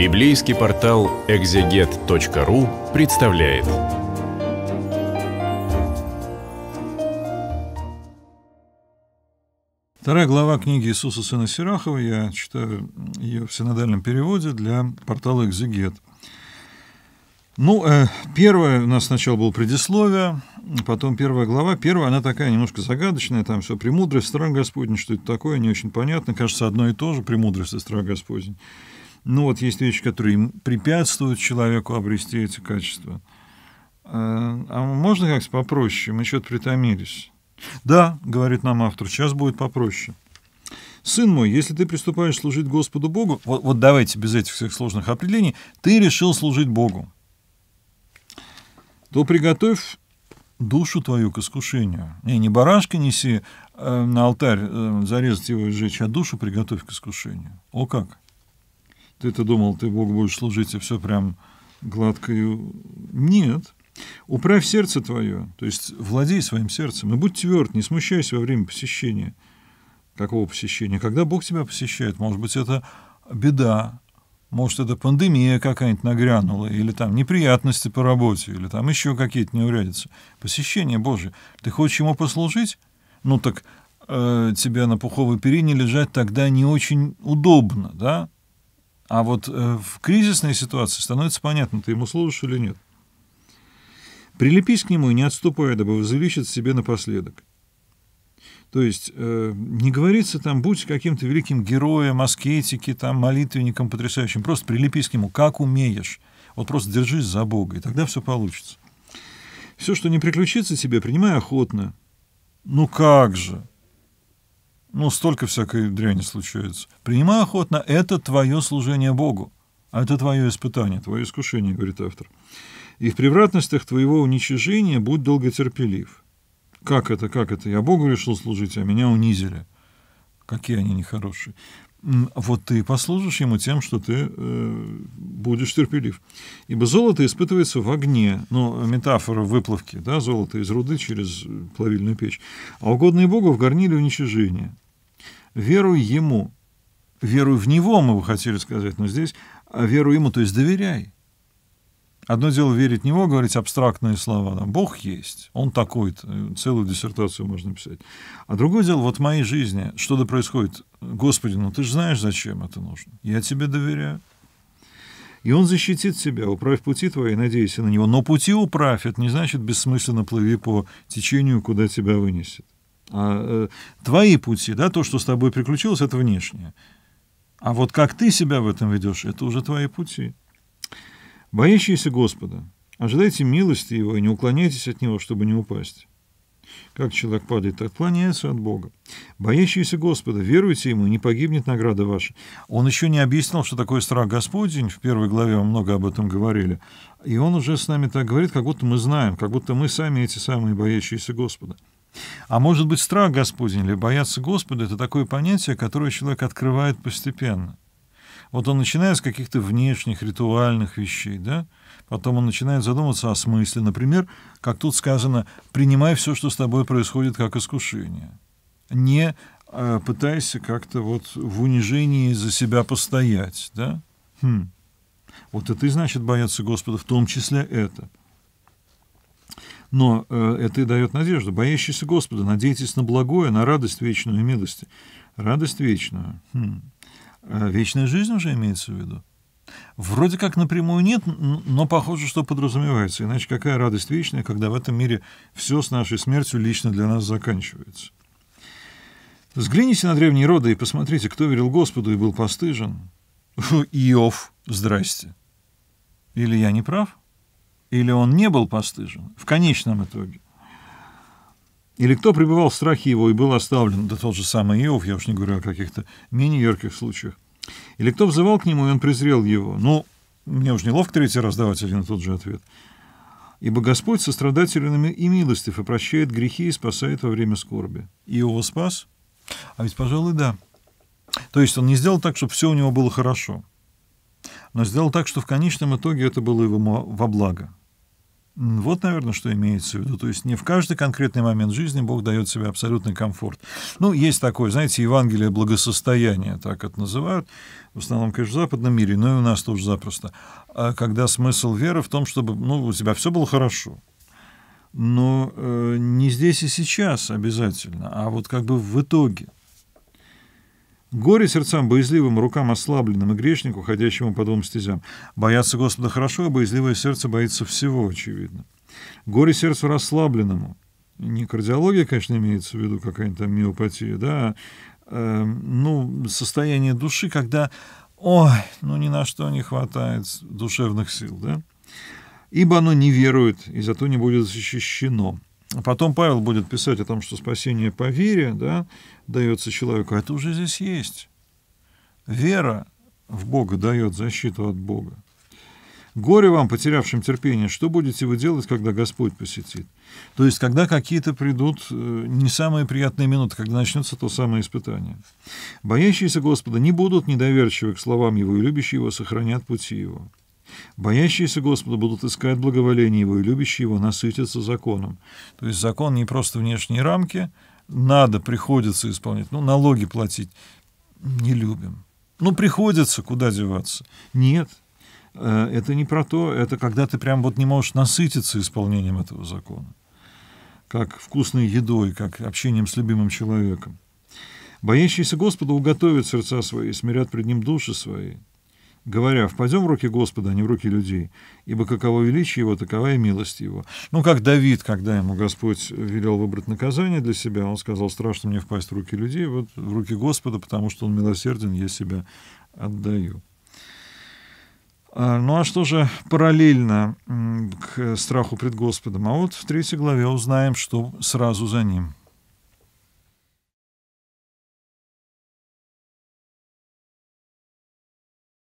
Библейский портал экзегет.ру представляет. Вторая глава книги Иисуса Сына Сирахова, я читаю ее в синодальном переводе для портала «Экзегет». Ну, э, первое, у нас сначала было предисловие, потом первая глава. Первая, она такая немножко загадочная, там все «Премудрость, страх Господень», что это такое, не очень понятно. Кажется, одно и то же «Премудрость и страх Господень». Ну вот есть вещи, которые препятствуют человеку обрести эти качества. А, а можно как-то попроще? Мы что-то притомились. Да, говорит нам автор, сейчас будет попроще. Сын мой, если ты приступаешь служить Господу Богу, вот, вот давайте без этих всех сложных определений, ты решил служить Богу, то приготовь душу твою к искушению. Не, не барашка неси э, на алтарь, э, зарезать его и сжечь, а душу приготовь к искушению. О как! ты-то думал, ты Бог будешь служить, и все прям гладко. И... Нет. Управь сердце твое, то есть владей своим сердцем, и будь тверд, не смущайся во время посещения. Какого посещения? Когда Бог тебя посещает, может быть, это беда, может, это пандемия какая-нибудь нагрянула, или там неприятности по работе, или там еще какие-то неурядицы. Посещение Божие. Ты хочешь ему послужить? Ну так э, тебя на пуховой перине лежать тогда не очень удобно, да? А вот э, в кризисной ситуации становится понятно, ты ему служишь или нет. Прилепись к нему и не отступай, дабы возвеличит себе напоследок. То есть э, не говорится там, будь каким-то великим героем, аскетики, там, молитвенником потрясающим. Просто прилепись к нему, как умеешь. Вот просто держись за Бога, и тогда все получится. Все, что не приключится тебе, принимай охотно. Ну как же? Ну, столько всякой дряни случается. Принимай охотно, это твое служение Богу. А это твое испытание, твое искушение, говорит автор. И в превратностях твоего уничижения будь долготерпелив. Как это, как это? Я Богу решил служить, а меня унизили какие они нехорошие. Вот ты послужишь ему тем, что ты э, будешь терпелив. Ибо золото испытывается в огне. Ну, метафора выплавки, да, золото из руды через плавильную печь. А угодные Богу в горниле уничижения. Веруй ему. Веруй в него, мы бы хотели сказать, но здесь а веруй ему, то есть доверяй. Одно дело верить не него, говорить абстрактные слова. Там, Бог есть, он такой Целую диссертацию можно писать. А другое дело, вот в моей жизни что-то происходит. Господи, ну ты же знаешь, зачем это нужно. Я тебе доверяю. И он защитит тебя, управь пути твои, надейся на него. Но пути управь, это не значит бессмысленно плыви по течению, куда тебя вынесет. А, э, твои пути, да, то, что с тобой приключилось, это внешнее. А вот как ты себя в этом ведешь, это уже твои пути. Боящиеся Господа, ожидайте милости Его и не уклоняйтесь от Него, чтобы не упасть. Как человек падает, так клоняется от Бога. Боящиеся Господа, веруйте Ему, и не погибнет награда ваша. Он еще не объяснил, что такое страх Господень. В первой главе мы много об этом говорили. И он уже с нами так говорит, как будто мы знаем, как будто мы сами эти самые боящиеся Господа. А может быть, страх Господень или бояться Господа – это такое понятие, которое человек открывает постепенно – вот он начинает с каких-то внешних ритуальных вещей, да? Потом он начинает задумываться о смысле. Например, как тут сказано, принимай все, что с тобой происходит, как искушение. Не э, пытайся как-то вот в унижении за себя постоять, да? Хм. Вот это и значит бояться Господа, в том числе это. Но э, это и дает надежду. Боящийся Господа, надейтесь на благое, на радость вечную и милости. Радость вечную. Хм. Э, вечная жизнь уже имеется в виду? Вроде как напрямую нет, но похоже, что подразумевается. Иначе какая радость вечная, когда в этом мире все с нашей смертью лично для нас заканчивается. Взгляните на древние роды и посмотрите, кто верил Господу и был постыжен. Иов, здрасте. Или я не прав? Или он не был постыжен в конечном итоге? Или кто пребывал в страхе его и был оставлен, да тот же самый Иов, я уж не говорю о каких-то менее ярких случаях. Или кто взывал к нему, и он презрел его. Ну, мне уж неловко третий раз давать один и тот же ответ. Ибо Господь сострадателен и милостив, и прощает грехи, и спасает во время скорби. Иова спас? А ведь, пожалуй, да. То есть он не сделал так, чтобы все у него было хорошо, но сделал так, что в конечном итоге это было ему во благо. Вот, наверное, что имеется в виду. То есть не в каждый конкретный момент жизни Бог дает себе абсолютный комфорт. Ну, есть такое, знаете, Евангелие благосостояния, так это называют, в основном, конечно, в западном мире, но и у нас тоже запросто. А когда смысл веры в том, чтобы ну, у тебя все было хорошо, но э, не здесь и сейчас обязательно, а вот как бы в итоге – Горе сердцам боязливым, рукам ослабленным и грешнику, ходящему по двум стезям. Бояться Господа хорошо, а боязливое сердце боится всего, очевидно. Горе сердцу расслабленному. Не кардиология, конечно, имеется в виду, какая-нибудь там миопатия, да, э, ну, состояние души, когда, ой, ну ни на что не хватает душевных сил, да. Ибо оно не верует, и зато не будет защищено. А потом Павел будет писать о том, что спасение по вере да, дается человеку. А это уже здесь есть. Вера в Бога дает защиту от Бога. Горе вам, потерявшим терпение, что будете вы делать, когда Господь посетит? То есть, когда какие-то придут э, не самые приятные минуты, когда начнется то самое испытание. Боящиеся Господа не будут недоверчивы к словам Его, и любящие Его сохранят пути Его. Боящиеся Господа будут искать благоволение Его, и любящие Его насытятся законом. То есть закон не просто внешние рамки, надо, приходится исполнять, ну, налоги платить не любим. Ну, приходится, куда деваться. Нет, э, это не про то, это когда ты прям вот не можешь насытиться исполнением этого закона, как вкусной едой, как общением с любимым человеком. Боящиеся Господа уготовят сердца свои, смирят пред Ним души свои – говоря, «Впадем в руки Господа, а не в руки людей, ибо каково величие его, такова и милость его». Ну, как Давид, когда ему Господь велел выбрать наказание для себя, он сказал, «Страшно мне впасть в руки людей, вот в руки Господа, потому что он милосерден, я себя отдаю». А, ну а что же параллельно к страху пред Господом? А вот в третьей главе узнаем, что сразу за ним –